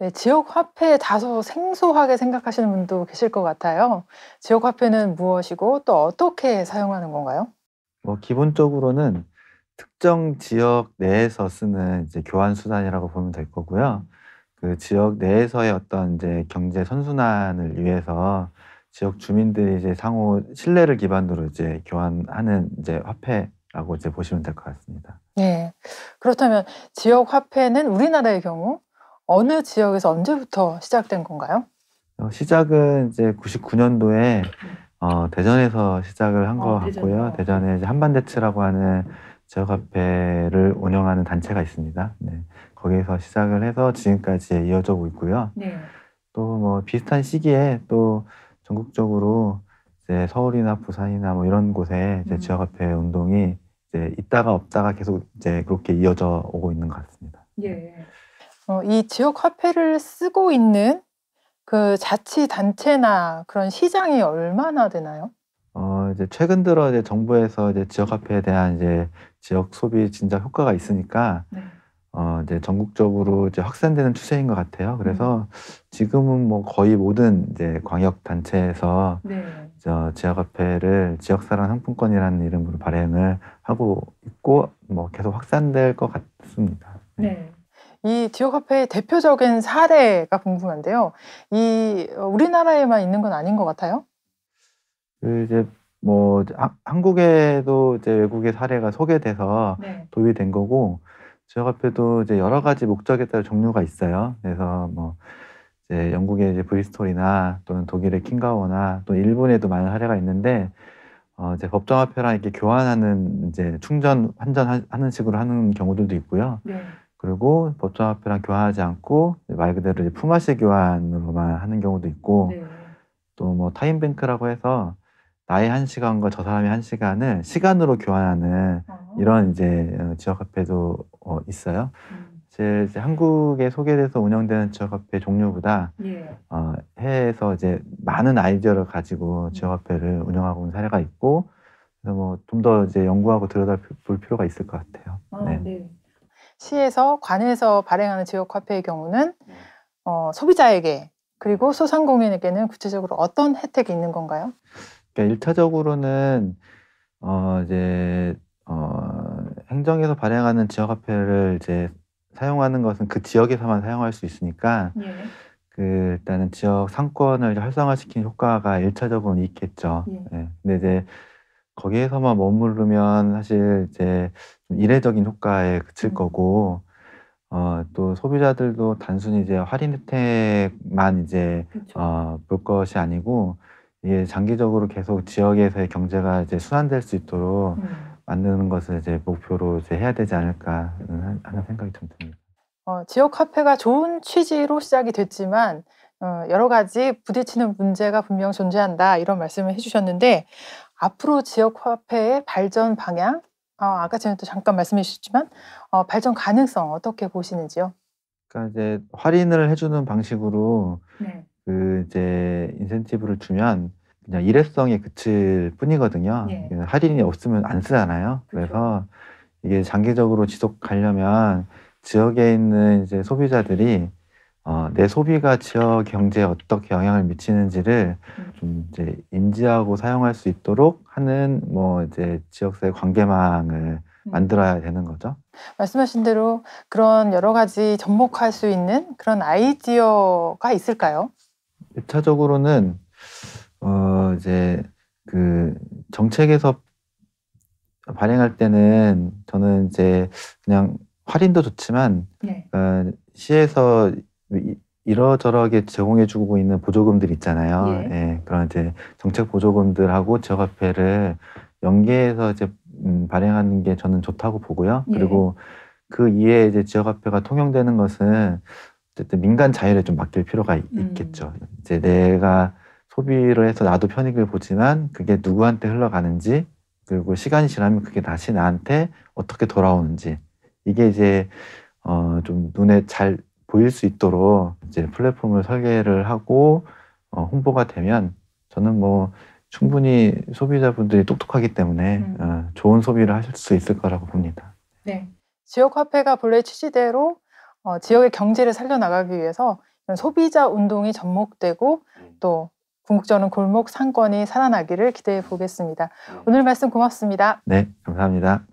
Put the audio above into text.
네, 지역 화폐 다소 생소하게 생각하시는 분도 계실 것 같아요. 지역 화폐는 무엇이고 또 어떻게 사용하는 건가요? 뭐 기본적으로는 특정 지역 내에서 쓰는 이제 교환 수단이라고 보면 될 거고요. 그 지역 내에서의 어떤 이제 경제 선순환을 위해서 지역 주민들이 이제 상호 신뢰를 기반으로 이제 교환하는 이제 화폐라고 이제 보시면 될 것 같습니다. 네. 그렇다면 지역 화폐는 우리나라의 경우 어느 지역에서 언제부터 시작된 건가요? 어, 시작은 이제 99년도에 음. 어, 대전에서 시작을 한것 어, 같고요. 대전에 이제 한반대츠라고 하는 지역화폐를 운영하는 단체가 있습니다. 네. 거기에서 시작을 해서 지금까지 이어져 오고 있고요. 네. 또뭐 비슷한 시기에 또 전국적으로 이제 서울이나 부산이나 뭐 이런 곳에 이제 음. 지역화폐 운동이 이제 있다가 없다가 계속 이제 그렇게 이어져 오고 있는 것 같습니다. 어, 이 지역 화폐를 쓰고 있는 그 자치 단체나 그런 시장이 얼마나 되나요? 어 이제 최근 들어 이제 정부에서 이제 지역 화폐에 대한 이제 지역 소비 진작 효과가 있으니까 네. 어 이제 전국적으로 이제 확산되는 추세인 것 같아요. 그래서 음. 지금은 뭐 거의 모든 이제 광역 단체에서 네. 저 지역 화폐를 지역 사랑 상품권이라는 이름으로 발행을 하고 있고 뭐 계속 확산될 것 같습니다. 네. 네. 이지역화폐의 대표적인 사례가 궁금한데요. 이 어, 우리나라에만 있는 건 아닌 것 같아요. 그 이제 뭐 하, 한국에도 이제 외국의 사례가 소개돼서 네. 도입된 거고 지역 화폐도 이제 여러 가지 목적에 따라 종류가 있어요. 그래서 뭐 이제 영국의 이제 브리스톨이나 또는 독일의 킹가오나 또 일본에도 많은 사례가 있는데 어 이제 법정 화폐랑 이렇게 교환하는 이제 충전 환전하는 식으로 하는 경우들도 있고요. 네. 그리고 법정화폐랑 교환하지 않고 말 그대로 이제 품앗이 교환으로만 하는 경우도 있고 네. 또뭐 타임뱅크라고 해서 나의 한 시간과 저 사람의 한 시간을 시간으로 교환하는 어. 이런 이제 어, 지역화폐도 어, 있어요. 음. 이제, 이제 한국에 소개돼서 운영되는 지역화폐 종류보다 예. 어, 해외에서 이제 많은 아이디어를 가지고 음. 지역화폐를 운영하고 있는 사례가 있고 그래서 뭐 좀 더 이제 연구하고 들여다볼 필요가 있을 것 같아요. 아, 네. 네. 시에서 관에서 발행하는 지역 화폐의 경우는 네. 어, 소비자에게 그리고 음. 소상공인에게는 구체적으로 어떤 혜택이 있는 건가요? 그러니까 일차적으로는 어, 이제 어, 행정에서 발행하는 지역 화폐를 이제 사용하는 것은 그 지역에서만 사용할 수 있으니까 예. 그 일단은 지역 상권을 활성화시키는 효과가 일차적으로는 있겠죠. 예. 예. 근데 이제 거기에서만 머무르면 사실 이제 이례적인 효과에 그칠 음. 거고 어, 또 소비자들도 단순히 이제 할인 혜택만 이제 어, 볼 것이 아니고 이게 장기적으로 계속 지역에서의 경제가 이제 순환될 수 있도록 음. 만드는 것을 이제 목표로 이제 해야 되지 않을까 하는 생각이 좀 듭니다. 어, 지역 화폐가 좋은 취지로 시작이 됐지만 어, 여러 가지 부딪히는 문제가 분명 존재한다 이런 말씀을 해주셨는데 앞으로 지역 화폐의 발전 방향 어, 아까 전에 또 잠깐 말씀해 주셨지만 어, 발전 가능성 어떻게 보시는지요? 그러니까 이제 할인을 해주는 방식으로 네. 그 이제 인센티브를 주면 그냥 일회성에 그칠 뿐이거든요. 네. 할인이 없으면 안 쓰잖아요. 그렇죠. 그래서 이게 장기적으로 지속하려면 지역에 있는 이제 소비자들이 어, 내 소비가 지역 경제에 어떻게 영향을 미치는지를 음. 좀 이제 인지하고 사용할 수 있도록 하는 뭐 이제 지역사회 관계망을 음. 만들어야 되는 거죠. 말씀하신 대로 그런 여러 가지 접목할 수 있는 그런 아이디어가 있을까요? 1차적으로는 어 이제 그 정책에서 발행할 때는 저는 이제 그냥 할인도 좋지만 네. 어, 시에서 이러저러하게 제공해주고 있는 보조금들 있잖아요. 예. 예, 그런 이제 정책 보조금들하고 지역화폐를 연계해서 이제 음, 발행하는 게 저는 좋다고 보고요. 예. 그리고 그 이외에 이제 지역화폐가 통용되는 것은 어쨌든 민간 자율에 좀 맡길 필요가 음. 있겠죠. 이제 내가 소비를 해서 나도 편익을 보지만 그게 누구한테 흘러가는지 그리고 시간이 지나면 그게 다시 나한테 어떻게 돌아오는지 이게 이제 어, 좀 눈에 잘 보일 수 있도록 이제 플랫폼을 설계를 하고 어, 홍보가 되면 저는 뭐 충분히 소비자분들이 똑똑하기 때문에 음. 어, 좋은 소비를 하실 수 있을 거라고 봅니다. 네. 지역 화폐가 본래 취지대로 어, 지역의 경제를 살려나가기 위해서 소비자 운동이 접목되고 음. 또 궁극적으로 골목 상권이 살아나기를 기대해 보겠습니다. 음. 오늘 말씀 고맙습니다. 네, 감사합니다.